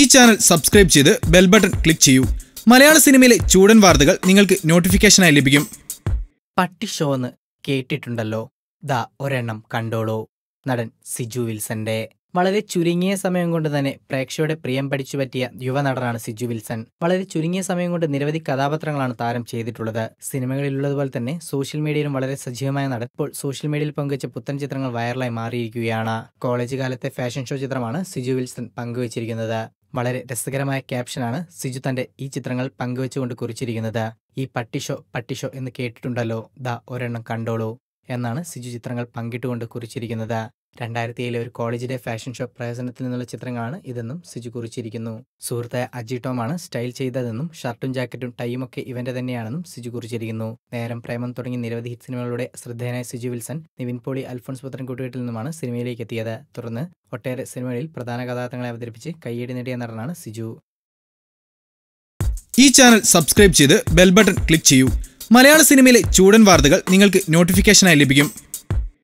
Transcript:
ഈ channel subscribe ചെയ്ത് bell button click ചെയ്യൂ മലയാള സിനിമയിലെ ചൂടൻ വാർത്തകൾ നിങ്ങൾക്ക് നോട്ടിഫിക്കേഷനായി ലഭിക്കും പട്ടി ഷോ എന്ന് കേട്ടിട്ടുണ്ടല്ലോ ദാ ഒരെണ്ണം കണ്ടോളൂ നടൻ സിജു വിൽസന്റെ വളരെ ചുരുങ്ങിയ സമയം കൊണ്ട് തന്നെ പ്രേക്ഷയുടെ പ്രിയം പഠിച്ചു പറ്റിയ യുവനടനാണ് സിജു വിൽസൺ വളരെ ചുരുങ്ങിയ സമയം കൊണ്ട് നിരവധി കഥാപാത്രങ്ങളാണ് താരം ചെയ്തിട്ടുള്ളത് സിനിമകളിലുള്ളതുപോലെ തന്നെ സോഷ്യൽ മീഡിയയിലും വളരെ സജീവമായ നടൻ ഇപ്പോൾ സോഷ്യൽ മീഡിയയിൽ പങ്കുവച്ച പുത്തൻ ചിത്രങ്ങൾ വൈറലായി മാറിയിരിക്കുകയാണ് കോളേജ് കാലത്തെ ഫാഷൻ ഷോ ചിത്രമാണ് സിജു വിൽസൺ പങ്കുവച്ചിരിക്കുന്നത് വളരെ രസകരമായ ക്യാപ്ഷനാണ് സിജു തന്റെ ഈ ചിത്രങ്ങൾ പങ്കുവെച്ചുകൊണ്ട് കുറിച്ചിരിക്കുന്നത് ഈ പട്ടിഷോ പട്ടിഷോ എന്ന് കേട്ടിട്ടുണ്ടല്ലോ ദ ഒരെണ്ണം കണ്ടോളൂ എന്നാണ് സിജു ചിത്രങ്ങൾ പങ്കിട്ടുകൊണ്ട് കുറിച്ചിരിക്കുന്നത് രണ്ടായിരത്തി ഏഴിലെ ഒരു കോളേജിലെ ഫാഷൻ ഷോ പ്രയോജനത്തിൽ നിന്നുള്ള ചിത്രങ്ങളാണ് ഇതെന്നും സിജു കുറിച്ചിരിക്കുന്നു സുഹൃത്തായ അജി ടോമാണ് സ്റ്റൈൽ ചെയ്തതെന്നും ഷർട്ടും ജാക്കറ്റും ടൈയും ഒക്കെ ഇവന്റെ തന്നെയാണെന്നും സിജു കുറിച്ചിരിക്കുന്നു നേരം പ്രേമം തുടങ്ങി നിരവധി ഹിറ്റ് സിനിമകളുടെ ശ്രദ്ധേയനായ സിജു വിൽസൺ നിവിൻ പോളി അൽഫോൺസ് പത്രൻകുട്ടി നിന്നുമാണ് സിനിമയിലേക്ക് എത്തിയത് തുടർന്ന് ഒട്ടേറെ സിനിമകളിൽ പ്രധാന കഥാപാത്രങ്ങളെ അവതരിപ്പിച്ച് കയ്യേടി നേടിയ നടനാണ് സിജു ഈ ചാനൽ സബ്സ്ക്രൈബ് ചെയ്ത് ബെൽ ബട്ടൺ ക്ലിക്ക് ചെയ്യൂ മലയാള സിനിമയിലെ ചൂടൻ വാർത്തകൾ നിങ്ങൾക്ക് നോട്ടിഫിക്കേഷനായി ലഭിക്കും